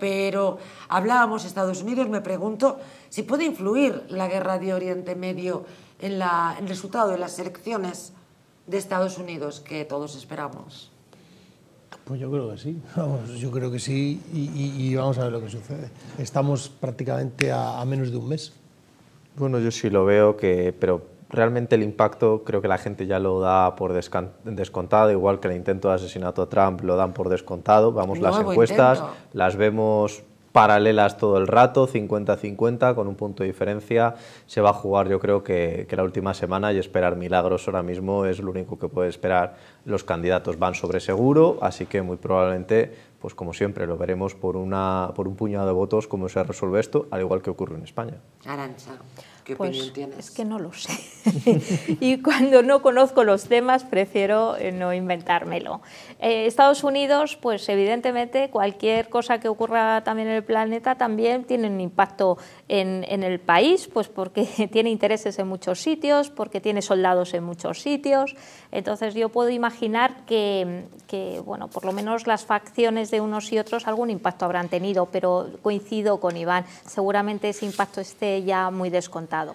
pero hablábamos Estados Unidos, me pregunto si puede influir la guerra de Oriente Medio en el resultado de las elecciones de Estados Unidos que todos esperamos. Pues yo creo que sí, yo creo que sí y, vamos a ver lo que sucede. Estamos prácticamente a, menos de un mes. Bueno, yo sí lo veo que, pero realmente el impacto creo que la gente ya lo da por descontado, igual que el intento de asesinato a Trump lo dan por descontado. Vamos, las encuestas las vemos paralelas todo el rato, 50-50, con un punto de diferencia. Se va a jugar yo creo que, la última semana y esperar milagros ahora mismo es lo único que puede esperar. Los candidatos van sobre seguro, así que muy probablemente, pues como siempre, lo veremos por, una, por un puñado de votos cómo se resuelve esto, al igual que ocurre en España. Arancha pues, Es que no lo sé. y cuando no conozco los temas, prefiero eh, no inventármelo. Eh, Estados Unidos, pues evidentemente, cualquier cosa que ocurra también en el planeta también tiene un impacto en, en el país, pues porque tiene intereses en muchos sitios, porque tiene soldados en muchos sitios. Entonces, yo puedo imaginar que, bueno, por lo menos las facciones de unos y otros algún impacto habrán tenido, pero coincido con Iván, seguramente ese impacto esté ya muy descontado.